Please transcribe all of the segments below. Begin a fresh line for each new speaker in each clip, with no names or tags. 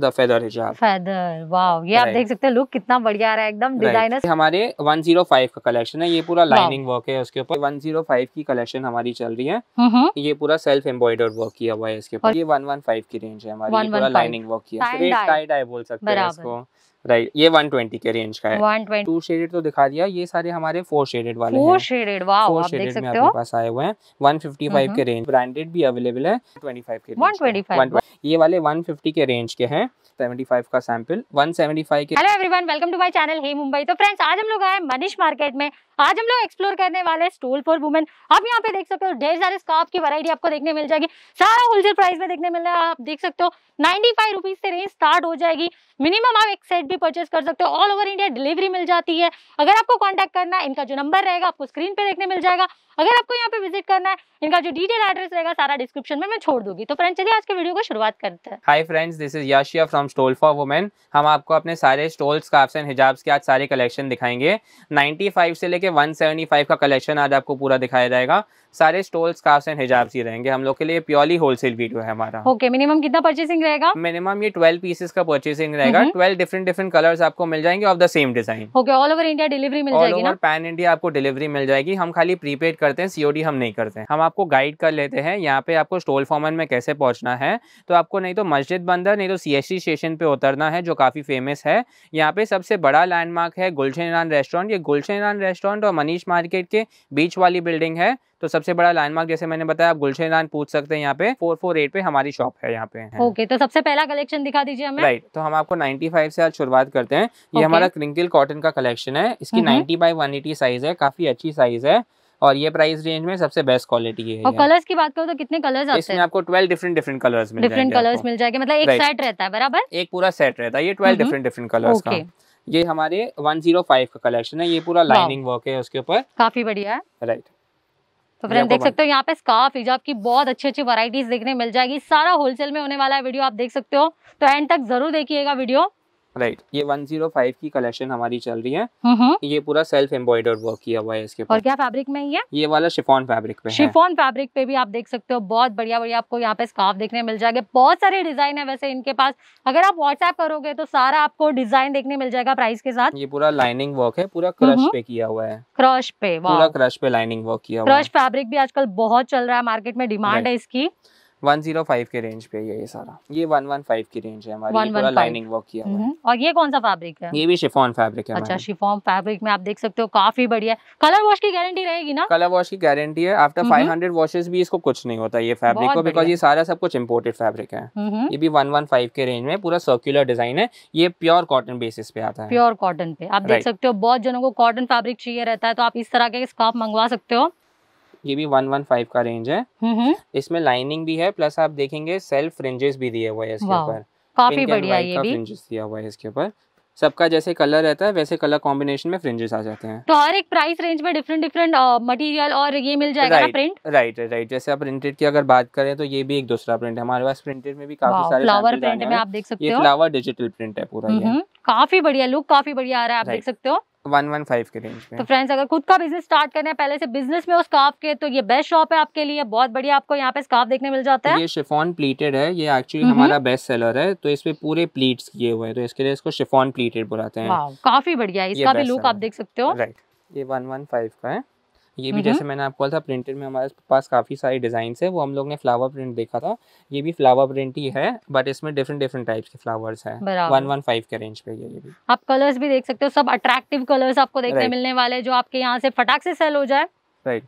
The feather हिजाब
feather wow ये आप देख सकते हैं लुक कितना बढ़िया आ रहा है एकदम डिजाइनर
हमारे 105 का कलेक्शन है ये पूरा लाइनिंग वर्क है उसके ऊपर 105 की कलेक्शन हमारी चल रही है हम्म, हम्म। ये पूरा सेल्फ एम्ब्रॉइडर वर्क किया हुआ है इसके ऊपर ये 115 की रेंज है हमारी पूरा लाइनिंग वर्क किया बोल सकते हैं इसको राइट right. ये 120 के रेंज का है 120 टू शेडेड तो दिखा दिया ये सारे हमारे फोर शेडेड वाले फोर
शेडेड वाओ आप देख सकते हो
पास आए हुए हैं 155 हम्म। के रेंज ब्रांडेड भी अवेलेबल है 25 के 125 ये वाले 150 के रेंज के हैं 75 का सैंपल 175 के hello
everyone welcome to my channel hey Mumbai तो फ्रेंड्स आज हम लोग आए मनीष मार्केट में आज हम लोग एक्सप्लोर करने वाले स्टूल फॉर वुमेन आप यहाँ पे देख सकते हो ढेर सारे स्कॉफ की वैरायटी आपको देखने मिल जाएगी सारा होलसेल प्राइस में देखने मिल रहा है आप देख सकते हो नाइनटी फाइव रुपीज से रेंज स्टार्ट हो जाएगी मिनिमम आप एक सेट भी परचेस कर सकते हो ऑल ओवर इंडिया डिलीवरी मिल जाती है अगर आपको कॉन्टेक्ट करना इनका जो नंबर रहेगा आपको स्क्रीन पे देखने मिल जाएगा अगर आपको यहाँ पे विजिट करना है इनका जो डिटेल एड्रेस रहेगा सारा डिस्क्रिप्शन में मैं छोड़ दूंगी तो फ्रेंड्स चलिए आज के वीडियो को शुरुआत करते हैं
हाई फ्रेंड्स दिस इज याशिया फ्रॉम स्टोल फॉर वुमेन हम आपको अपने सारे स्टोल स्काफ्स एंड हिजाब्स के आज सारे कलेक्शन दिखाएंगे 95 से लेकर वन का कलेक्शन आज आपको पूरा दिखाया जाएगा सारे स्टोल स्कार्स एंड हिजाब ही रहेंगे हम लोग के लिए प्योरली होलसेल वीडियो है हमारा
ओके मिनिमम कितना परचेसिंग रहेगा
मिनिमम ये ट्वेल्व पीसेस का परचेसिंग रहेगा ट्वेल्व डिफरेंट डिफरेंट कलर्स आपको मिल जाएंगे of the same design
okay all over India delivery मिल जाएगी ना
पैन इंडिया आपको डिलीवरी मिल जाएगी हम खाली प्रीपेड करते हैं सीओडी हम नहीं करते हम आपको गाइड कर लेते हैं यहाँ पे आपको स्टोल फॉर्मन में कैसे पहुंचना है तो आपको नहीं तो मस्जिद बंदर नहीं तो सीएसटी स्टेशन पे उतरना है जो काफी फेमस है यहाँ पे सबसे बड़ा लैंडमार्क है गुलशन रेस्टोरेंट ये गुलशन रेस्टोरेंट और मनीष मार्केट के बीच वाली बिल्डिंग है तो सबसे बड़ा लैंडमार्क जैसे मैंने बताया आप गुलशन लान पूछ सकते हैं यहाँ पे फोर फोर एट पे हमारी शॉप है यहाँ पे
ओके okay, तो सबसे पहला कलेक्शन दिखा दीजिए हमें राइट
right, तो हम आपको नाइन्टी फाइव से आज शुरुआत करते हैं ये okay. हमारा क्रिंकल कॉटन का कलेक्शन है इसकी ninety by one eighty size है काफी अच्छी साइज है और ये प्राइस रेंज में सबसे बेस्ट क्वालिटी है और कलर्स
की बात करो तो कितने कलर्स आते हैं
आपको ट्वेल्व डिफरेंट डिफरेंट कलर्स मिल डिफरेंट कलर्स मिल
जाएंगे मतलब एक सेट रहता है बराबर
एक पूरा सेट रहता है ये ट्वेल्व डिफरेंट डिफरेंट कलर्स का ये हमारे 105 का कलेक्शन है ये पूरा लाइनिंग वर्क है उसके ऊपर
काफी बढ़िया है
राइट तो फ्रेंड देख सकते हो
यहाँ पे स्काफ हिजाब की बहुत अच्छी अच्छी वराइटीज देखने मिल जाएगी सारा होलसेल में होने वाला है वीडियो आप देख सकते हो तो एंड तक जरूर देखिएगा वीडियो
राइट ये 105 की कलेक्शन हमारी चल रही है ये पूरा सेल्फ एम्ब्रॉइडर वर्क किया हुआ है इसके और क्या
फैब्रिक में ये
ये वाला शिफोन फैब्रिक पे शिफोन
फैब्रिक पे भी आप देख सकते हो बहुत बढ़िया बढ़िया आपको यहाँ पे स्काफ देखने मिल जाएगा बहुत सारे डिजाइन है वैसे इनके पास अगर आप व्हाट्सएप करोगे तो सारा आपको डिजाइन देखने मिल जाएगा प्राइस के साथ
ये पूरा लाइनिंग वर्क है पूरा क्रश पे किया हुआ है
क्रश पे पूरा
क्रश पे लाइनिंग वर्क किया क्रश
फैब्रिक भी आजकल बहुत चल रहा है मार्केट में डिमांड है इसकी
105 के रेंज पे है ये सारा ये 115 की रेंज है हमारी लाइनिंग वर्क किया हुआ है
हम्म, और ये कौन सा फैब्रिक है
ये भी शिफॉन फैब्रिक है अच्छा
शिफॉन फैब्रिक में आप देख सकते हो काफी बढ़िया कलर वॉश की गारंटी रहेगी ना
कलर वॉश की गारंटी है आफ्टर 500 वॉशेस भी इसको कुछ नहीं होता ये फैब्रिक को बिकॉज ये सारा सब कुछ इम्पोर्टेड हम्म, हम्म। फैब्रिक है ये भी 115 के रेंज में पूरा सर्कुलर डिजाइन है ये प्योर कॉटन बेसिस पे आता है प्योर
कॉटन पे आप देख सकते हो बहुत जनों को कॉटन फैब्रिक चाहिए रहता है तो आप इस तरह के स्कार्फ मंगवा सकते हो
ये भी वन वन फाइव का रेंज है इसमें लाइनिंग भी है प्लस आप देखेंगे सेल्फ रेंजेस भी दिए हुए हैं इसके ऊपर काफी बढ़िया ये भी फ्रिंजेस दिया हुआ है इसके ऊपर सबका जैसे कलर रहता है वैसे कलर कॉम्बिनेशन में फ्रिंजेस आ जाते हैं तो
हर एक प्राइस रेंज में डिफरेंट डिफरेंट मटेरियल और ये मिल जाएगा ना प्रिंट
राइट राइट जैसे आप प्रिंटेड की अगर बात करें तो ये भी एक दूसरा प्रिंट है हमारे पास प्रिंटेड में भी काफी सारे फ्लावर प्रिंट में आप देख सकते हो फ्लावर डिजिटल प्रिंट है पूरा ये
काफी बढ़िया लुक काफी बढ़िया आ रहा है आप देख सकते हो
वन वन फाइव के रेंज में तो फ्रेंड्स
अगर खुद का बिजनेस स्टार्ट करना है पहले से बिजनेस में उस काफ के तो ये बेस्ट शॉप है आपके लिए बहुत बढ़िया आपको यहाँ पे स्काफ देखने मिल जाता है ये
शिफॉन प्लीटेड है ये एक्चुअली हमारा बेस्ट सेलर है तो इसमें पूरे प्लीट्स किए हुए हैं तो इसके लिए इसको शिफॉन प्लीटेड बुलाते हैं
काफी बढ़िया है इसका भी लुक आप देख सकते हो
राइट ये वन वन फाइव का है ये भी जैसे मैंने आपको कहा था प्रिंटेड में हमारे पास काफ़ी सारे डिज़ाइन है वो हम लोग ने फ्लावर प्रिंट देखा था ये भी फ्लावर प्रिंट ही है बट इसमें डिफरेंट डिफरेंट टाइप्स के फ्लावर्स है वन वन फाइव के रेंज पे ये भी
आप कलर्स भी देख सकते हो सब अट्रैक्टिव कलर्स आपको देखने मिलने वाले जो आपके यहाँ से फटाक से सेल हो जाए
राइट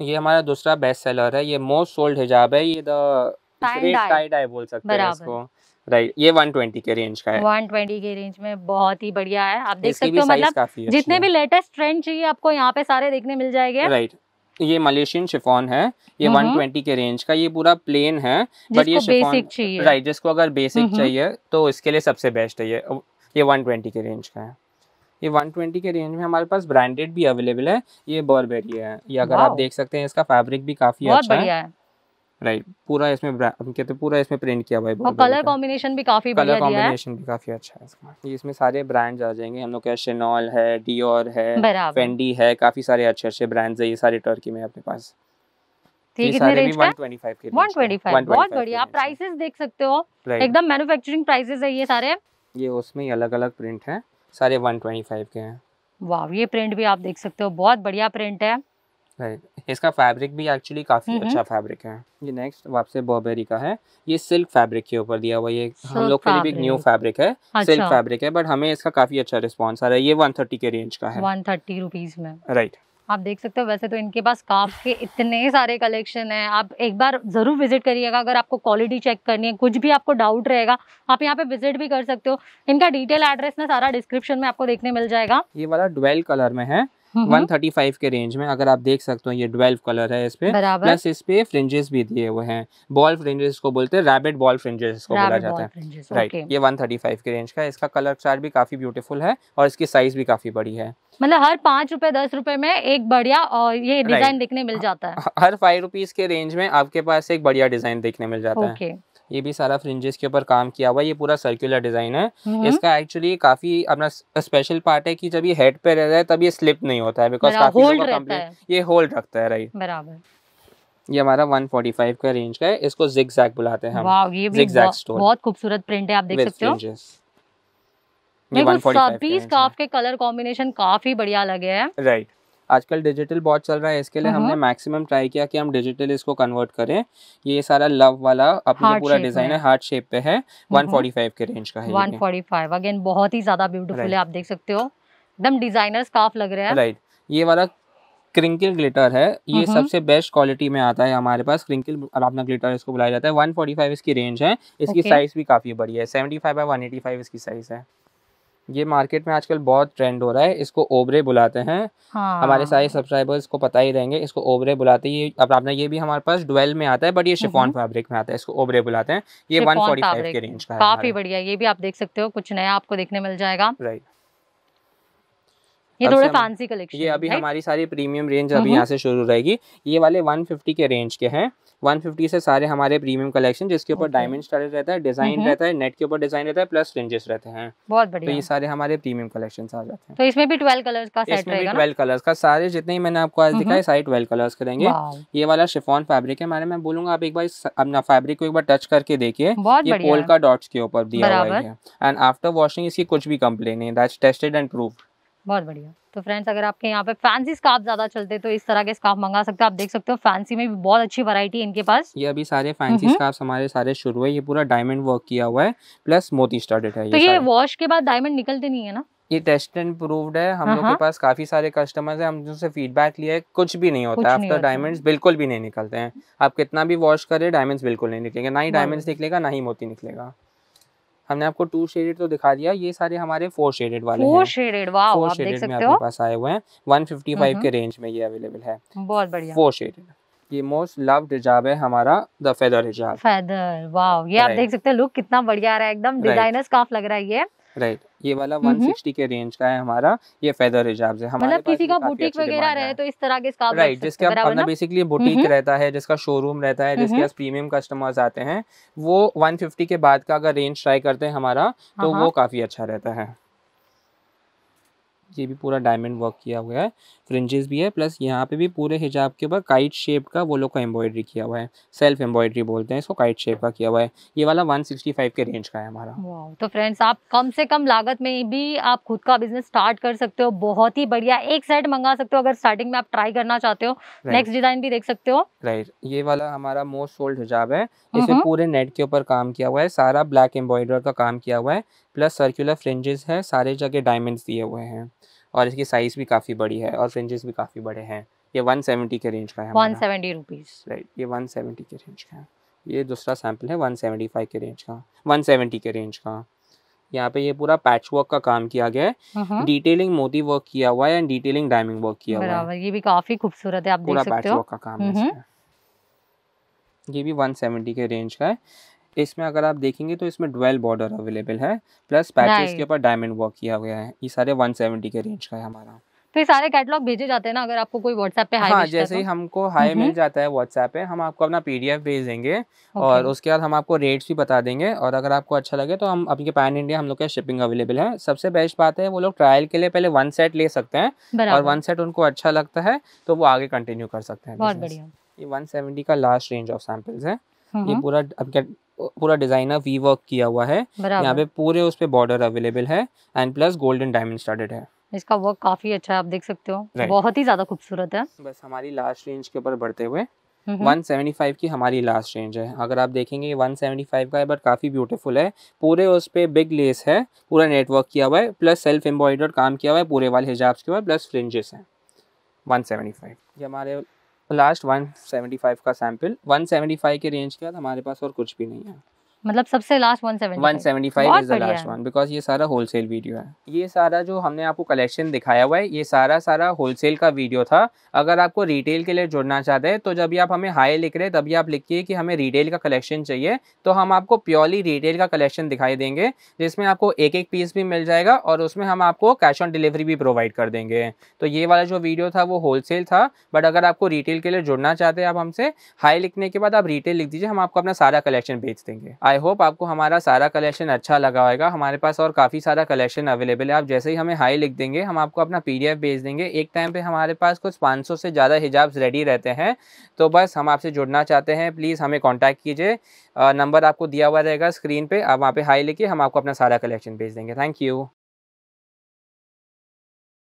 ये हमारा दूसरा बेस्ट सेलर है ये मोस्ट सोल्ड हिजाब है ये द बोल सकते हैं इसको राइट right. ये 120 के रेंज का है
120 के रेंज में बहुत ही बढ़िया है आप देख सकते हो मतलब जितने भी लेटेस्ट ट्रेंड चाहिए आपको यहाँ पे सारे देखने मिल जाएंगे राइट
ये मलेशियन शिफॉन है ये 120 के रेंज का ये पूरा प्लेन है बट ये बेसिक चाहिए राइट जिसको अगर बेसिक चाहिए तो इसके लिए सबसे बेस्ट है ये ये 120 के रेंज का है ये 120 के रेंज में हमारे पास ब्रांडेड भी अवेलेबल है ये बॉरबेरी है ये अगर आप देख सकते हैं इसका फैब्रिक भी काफी अच्छा है राइट पूरा इसमें हम कहते हैं पूरा इसमें प्रिंट किया हुआ है और कलर
कॉम्बिनेशन भी काफी कलर कॉम्बिनेशन
भी काफी अच्छा है इसका ये इसमें सारे ब्रांड्स आ जाएंगे हम लोग क्या शेनॉल है डियोर है फेंडी है काफी सारे अच्छे अच्छे ब्रांड्स है ये सारे टर्की में अपने पास बहुत बढ़िया
आप प्राइसेस देख सकते हो एकदम मैन्युफैक्चरिंग प्राइसेस है ये सारे
ये उसमें ही अलग अलग प्रिंट है सारे 125 के हैं
वाह ये प्रिंट भी आप देख सकते हो बहुत बढ़िया प्रिंट है
राइट इसका फैब्रिक भी एक्चुअली काफी अच्छा फैब्रिक है ये नेक्स्ट वापसे बॉबेरी का है ये सिल्क फैब्रिक के ऊपर दिया हुआ ये हम लोग के लिए भी न्यू फैब्रिक है अच्छा। सिल्क फैब्रिक है बट हमें इसका काफी अच्छा रिस्पांस आ रहा है ये 130 के रेंज का है
130 रुपीस में राइट आप देख सकते हो वैसे तो इनके पास काफ के इतने सारे कलेक्शन हैं आप एक बार ज़रूर विजिट करिएगा अगर आपको क्वालिटी चेक करनी है कुछ भी आपको डाउट रहेगा आप यहाँ पे विजिट भी कर सकते हो इनका डिटेल एड्रेस ना सारा डिस्क्रिप्शन में आपको देखने मिल जाएगा
ये वाला ड्वेल कलर में है वन थर्टी फाइव के रेंज में अगर आप देख सकते हो ये ट्वेल्व कलर है इस पे प्लस इस पे फ्रिंजेस भी दिए हुए हैं बॉल फ्रिंजेस को बोलते हैं रैबिट बॉल फ्रिंजेस को बोला जाता है राइट ये वन थर्टी फाइव के रेंज का इसका कलर चार्ट भी काफी ब्यूटीफुल है और इसकी साइज भी काफी बड़ी है
मतलब हर पाँच रुपए दस रुपए में एक बढ़िया और ये डिजाइन देखने मिल जाता है
हर फाइव रुपीज के रेंज में आपके पास एक बढ़िया डिजाइन देखने मिल जाता है ये भी सारा फ्रिंजेस के ऊपर काम किया हुआ है ये पूरा सर्कुलर डिजाइन है हम्म। इसका एक्चुअली काफी अपना स्पेशल पार्ट है कि जब ये हेड पे रहता है तब ये स्लिप नहीं होता है बिकॉज काफी होल्ड रहता है। ये होल्ड रखता है राइट बराबर ये हमारा 145 का रेंज का है इसको जिग जैग बुलाते हैं हम ये भी बहुत
खूबसूरत प्रिंट है आप देख सकते हो
ये 145 सभी स्कार्फ
के कलर कॉम्बिनेशन काफी बढ़िया लगे हैं
राइट आजकल डिजिटल बहुत चल रहा है इसके लिए हाँ, हमने हाँ। मैक्सिमम ट्राई किया कि हम डिजिटल इसको कन्वर्ट करें ये सारा लव वाला अपना पूरा डिजाइन है हार्ट शेप पे है 145 हम्म, हम्म। के रेंज का है 145
अगेन बहुत ही ज्यादा ब्यूटीफुल है आप देख सकते हो एकदम डिजाइनर स्काफ लग रहा है
राइट ये वाला क्रिंकल ग्लिटर है ये हम्म, सबसे बेस्ट क्वालिटी में आता है हमारे पास क्रिंकल अपना ग्लिटर इसको बुलाया जाता है 145 इसकी रेंज है इसकी okay. साइज भी काफी बड़ी है 75 बाय 185 इसकी साइज है ये मार्केट में आजकल बहुत ट्रेंड हो रहा है इसको ओबरे बुलाते हैं हाँ। हमारे सारे सब्सक्राइबर्स को पता ही रहेंगे इसको ओबरे बुलाते हैं अब आपने ये भी हमारे पास डुवेल में आता है बट ये शिफॉन हम्म, फैब्रिक हम्म। में आता है इसको ओबरे बुलाते हैं ये वन फोर्टी फाइव के रेंज का काफी
बढ़िया ये भी आप देख सकते हो कुछ नया आपको देखने मिल जाएगा
राइट ये थोड़ा फैंसी कलेक्शन ये अभी हमारी सारी प्रीमियम रेंज अभी यहाँ से शुरू रहेगी ये वाले 150 के रेंज के हैं 150 से सारे हमारे प्रीमियम कलेक्शन जिसके ऊपर डायमंड स्टाइल रहता है डिजाइन रहता है नेट के ऊपर डिजाइन रहता है प्लस रेंजेस रहते हैं
बहुत बढ़िया तो ये सारे
हमारे प्रीमियम कलेक्शन आ जाते हैं
तो इसमें भी ट्वेल्व कलर का सेट रहेगा ट्वेल्व
कलर का सारे जितने ही मैंने आपको आज दिखाए सारे ट्वेल्व कलर्स के रहेंगे ये वाला शिफॉन फैब्रिक है मैंने मैं बोलूंगा आप एक बार अपना फैब्रिक को एक बार टच करके देखिए ये पोल का डॉट्स के ऊपर दिया हुआ है एंड आफ्टर वॉशिंग इसकी कुछ भी कंप्लेन है दैट्स टेस्टेड एंड प्रूव्ड
बहुत बढ़िया तो फ्रेंड्स अगर आपके यहाँ पे फैंसी स्कार्फ ज्यादा चलते तो इस तरह के स्कार्फ मंगा सकते हो आप देख सकते हो फैंसी में भी बहुत अच्छी वैरायटी
इनके पास ये अभी सारे फैंसी स्कार्फ हमारे सारे शुरू है ये पूरा डायमंड वर्क किया हुआ है प्लस मोती स्टार्टेड है तो ये
वॉश के बाद डायमंड निकलते नहीं है ना
ये टेस्ट एंड प्रूव्ड है हम लोग के पास काफी सारे कस्टमर्स हैं हम जिनसे फीडबैक लिया है कुछ भी नहीं होता आफ्टर डायमंड्स बिल्कुल भी नहीं निकलते हैं आप कितना भी वॉश करें डायमंड्स बिल्कुल नहीं निकलेंगे ना ही डायमंड्स निकलेगा ना ही मोती निकलेगा हमने आपको टू शेडेड तो दिखा दिया ये सारे हमारे फोर शेडेड वाले फोर
शेडेड वाह आप देख सकते हो
पास आए हुए हैं फाइव हम्म, के रेंज हम्म। में ये अवेलेबल है
बहुत बढ़िया फोर
शेडेड ये मोस्ट लव हिजाब है हमारा द फेदर हिजाब
फेदर वाह ये आप देख सकते हैं लुक कितना बढ़िया आ रहा है एकदम डिजाइनर्स काफ लग रहा है ये
राइट ये वाला 160 हम्म, हम्म। के रेंज का है हमारा ये फेदर हिजाब है हमारे मतलब
किसी का बुटीक वगैरह रहे तो इस तरह के राइट जिसके अपना
बेसिकली बुटीक हम्म, रहता है जिसका शोरूम रहता है जिसके पास प्रीमियम कस्टमर्स आते हैं वो 150 के बाद का अगर रेंज ट्राई करते हैं हमारा हाँ, तो वो हाँ। काफी अच्छा रहता है ये भी पूरा डायमंड वर्क किया हुआ है फ्रिंजेस भी है प्लस यहाँ पे भी पूरे हिजाब के ऊपर काइट शेप का वो लोग का एम्ब्रॉयडरी किया हुआ है सेल्फ एम्ब्रॉयडरी बोलते हैं इसको काइट शेप का किया हुआ है ये वाला 165 के रेंज का है हमारा तो
फ्रेंड्स आप कम से कम लागत में भी आप खुद का बिजनेस स्टार्ट कर सकते हो बहुत ही बढ़िया एक सेट मंगा सकते हो अगर स्टार्टिंग में आप ट्राई करना चाहते हो नेक्स्ट डिजाइन भी देख सकते हो
राइट ये वाला हमारा मोस्ट सोल्ड हिजाब है हम्म, इसे हम्म। पूरे नेट के ऊपर काम किया हुआ है सारा ब्लैक एम्ब्रॉयडर का काम किया हुआ है प्लस सर्कुलर फ्रिंजेस है सारे जगह डायमंड्स दिए हुए हैं और इसकी साइज़ भी काफ़ी बड़ी है और फ्रिंजेस भी काफ़ी बड़े हैं ये वन सेवेंटी के रेंज का है वन सेवेंटी रुपीज राइट ये वन सेवेंटी के रेंज का है ये दूसरा सैम्पल है वन सेवेंटी फाइव के रेंज का वन सेवेंटी के रेंज का यहाँ पे ये पूरा पैच वर्क का काम किया गया है डिटेलिंग मोती वर्क किया हुआ है एंड डिटेलिंग डायमंड वर्क किया हुआ
है ये भी काफी खूबसूरत है आप देख सकते हो पूरा पैच वर्क का काम है
ये भी 170 के रेंज का है इसमें अगर आप देखेंगे तो इसमें डुअल बॉर्डर अवेलेबल है प्लस पैचेस के ऊपर डायमंड वर्क किया गया है ये सारे 170 के रेंज का है हमारा
तो ये सारे कैटलॉग भेजे जाते हैं ना अगर आपको कोई व्हाट्सएप पे हाई हाँ जैसे ही तो। हमको हाई मिल
जाता है व्हाट्सएप पे हम आपको अपना पीडीएफ भेज देंगे और उसके बाद हम आपको रेट्स भी बता देंगे और अगर आपको अच्छा लगे तो हम अपने पैन इंडिया हम लोग के शिपिंग अवेलेबल है सबसे बेस्ट बात है वो लोग ट्रायल के लिए पहले वन सेट ले सकते हैं और वन सेट उनको अच्छा लगता है तो वो आगे कंटिन्यू कर सकते हैं बहुत बढ़िया ये वन का लास्ट रेंज ऑफ सैम्पल्स है हम्म ये हम्म। पूरा अब क्या पूरा डिजाइनर वी वर्क किया हुआ है यहाँ पे पूरे उस पर बॉर्डर अवेलेबल है and plus golden diamond started है
इसका वर्क काफी अच्छा है आप देख सकते हो बहुत ही ज्यादा खूबसूरत है
बस हमारी लास्ट रेंज के ऊपर बढ़ते हुए 175 हम्म की हमारी लास्ट रेंज है अगर आप देखेंगे 175 का है बट काफ़ी ब्यूटीफुल है पूरे उस पर बिग लेस है पूरा नेटवर्क किया हुआ है प्लस सेल्फ एम्ब्रॉयडर काम किया हुआ है पूरे वाले हिजाब के ऊपर प्लस फ्रिंजेस है वन ये हमारे लास्ट 175 का सैम्पल 175 के रेंज के बाद हमारे पास और कुछ भी नहीं है
मतलब सबसे last 175 175 is the last one
because ये सारा होलसेल वीडियो है ये सारा जो हमने आपको कलेक्शन दिखाया हुआ है ये सारा सारा होलसेल का वीडियो था अगर आपको रिटेल के लिए जुड़ना चाहते हैं तो जब भी आप हमें हाई लिख रहे हैं तभी आप लिखिए कि हमें रिटेल का कलेक्शन चाहिए तो हम आपको प्योरली रिटेल का कलेक्शन दिखाई देंगे जिसमें आपको एक एक पीस भी मिल जाएगा और उसमें हम आपको कैश ऑन डिलीवरी भी प्रोवाइड कर देंगे तो ये वाला जो वीडियो था वो होलसेल था बट अगर आपको रिटेल के लिए जुड़ना चाहते हैं आप हमसे हाई लिखने के बाद आप रिटेल लिख दीजिए हम आपको अपना सारा कलेक्शन भेज देंगे आई होप आपको हमारा सारा कलेक्शन अच्छा लगा होगा हमारे पास और काफ़ी सारा कलेक्शन अवेलेबल है आप जैसे ही हमें हाई लिख देंगे हम आपको अपना पीडीएफ भेज देंगे एक टाइम पे हमारे पास कुछ 500 से ज़्यादा हिजाब्स रेडी रहते हैं तो बस हम आपसे जुड़ना चाहते हैं प्लीज़ हमें कॉन्टैक्ट कीजिए नंबर आपको दिया हुआ रहेगा स्क्रीन पर आप वहाँ पर हाई लिखिए हम आपको अपना सारा कलेक्शन भेज देंगे थैंक यू